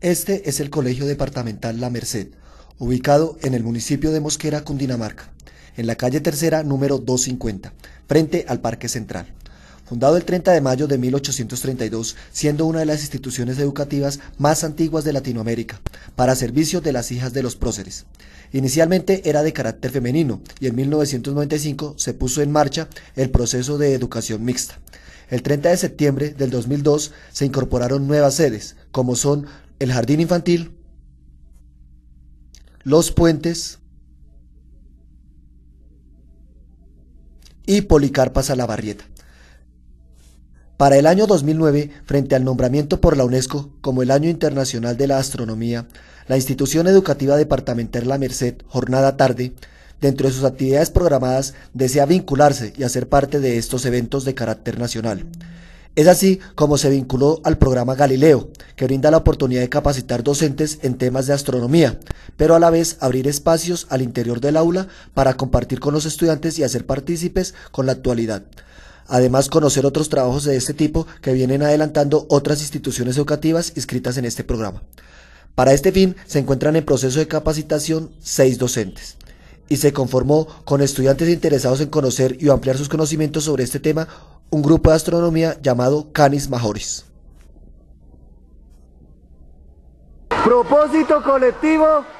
Este es el Colegio Departamental La Merced, ubicado en el municipio de Mosquera, Cundinamarca, en la calle tercera número 250, frente al Parque Central. Fundado el 30 de mayo de 1832, siendo una de las instituciones educativas más antiguas de Latinoamérica, para servicio de las hijas de los próceres. Inicialmente era de carácter femenino y en 1995 se puso en marcha el proceso de educación mixta. El 30 de septiembre del 2002 se incorporaron nuevas sedes, como son el jardín infantil, los puentes y a Policarpas la Barrieta. Para el año 2009, frente al nombramiento por la UNESCO como el Año Internacional de la Astronomía, la institución educativa departamental La Merced, jornada tarde, dentro de sus actividades programadas, desea vincularse y hacer parte de estos eventos de carácter nacional. Es así como se vinculó al programa Galileo, que brinda la oportunidad de capacitar docentes en temas de astronomía, pero a la vez abrir espacios al interior del aula para compartir con los estudiantes y hacer partícipes con la actualidad. Además, conocer otros trabajos de este tipo que vienen adelantando otras instituciones educativas inscritas en este programa. Para este fin, se encuentran en proceso de capacitación seis docentes y se conformó con estudiantes interesados en conocer y ampliar sus conocimientos sobre este tema un grupo de astronomía llamado Canis Majoris. Propósito colectivo